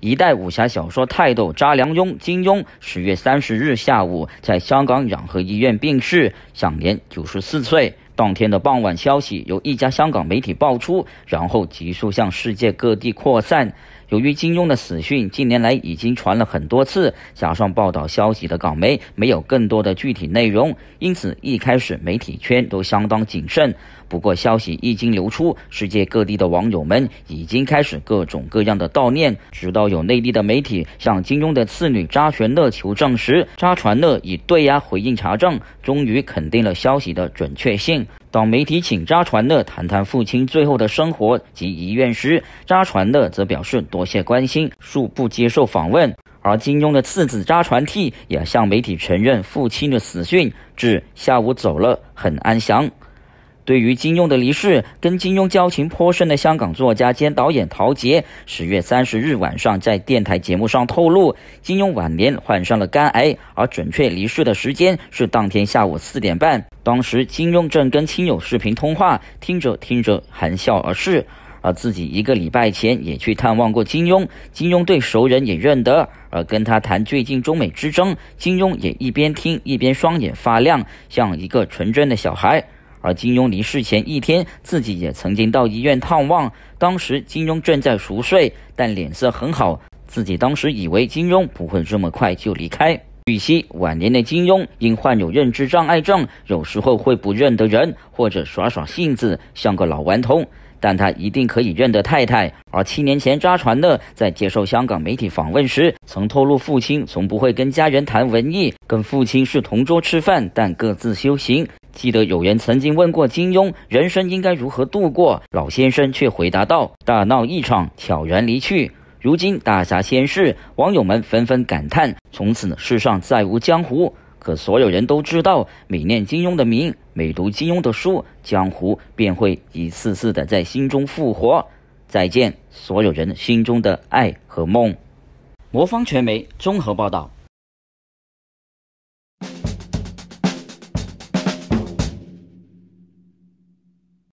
一代武侠小说泰斗查良镛（金庸）十月三十日下午在香港养和医院病逝，享年九十四岁。当天的傍晚，消息由一家香港媒体爆出，然后急速向世界各地扩散。由于金庸的死讯近年来已经传了很多次，加上报道消息的港媒没有更多的具体内容，因此一开始媒体圈都相当谨慎。不过消息一经流出，世界各地的网友们已经开始各种各样的悼念。直到有内地的媒体向金庸的次女查玄乐求证时，查传乐以对压回应查证，终于肯定了消息的准确性。当媒体请扎传乐谈谈父亲最后的生活及遗愿时，扎传乐则表示多谢关心，恕不接受访问。而金庸的次子扎传替也向媒体承认父亲的死讯，至下午走了，很安详。对于金庸的离世，跟金庸交情颇深的香港作家兼导演陶杰，十月三十日晚上在电台节目上透露，金庸晚年患上了肝癌，而准确离世的时间是当天下午四点半。当时金庸正跟亲友视频通话，听着听着含笑而逝。而自己一个礼拜前也去探望过金庸，金庸对熟人也认得，而跟他谈最近中美之争，金庸也一边听一边双眼发亮，像一个纯真的小孩。而金庸离世前一天，自己也曾经到医院探望。当时金庸正在熟睡，但脸色很好。自己当时以为金庸不会这么快就离开。据悉，晚年的金庸因患有认知障碍症，有时候会不认得人，或者耍耍性子，像个老顽童。但他一定可以认得太太。而七年前扎船的，在接受香港媒体访问时，曾透露父亲从不会跟家人谈文艺，跟父亲是同桌吃饭，但各自修行。记得有人曾经问过金庸，人生应该如何度过？老先生却回答道：“大闹一场，悄然离去。”如今大侠仙逝，网友们纷纷感叹：“从此世上再无江湖。”可所有人都知道，每念金庸的名，每读金庸的书，江湖便会一次次的在心中复活。再见，所有人心中的爱和梦。魔方传媒综合报道。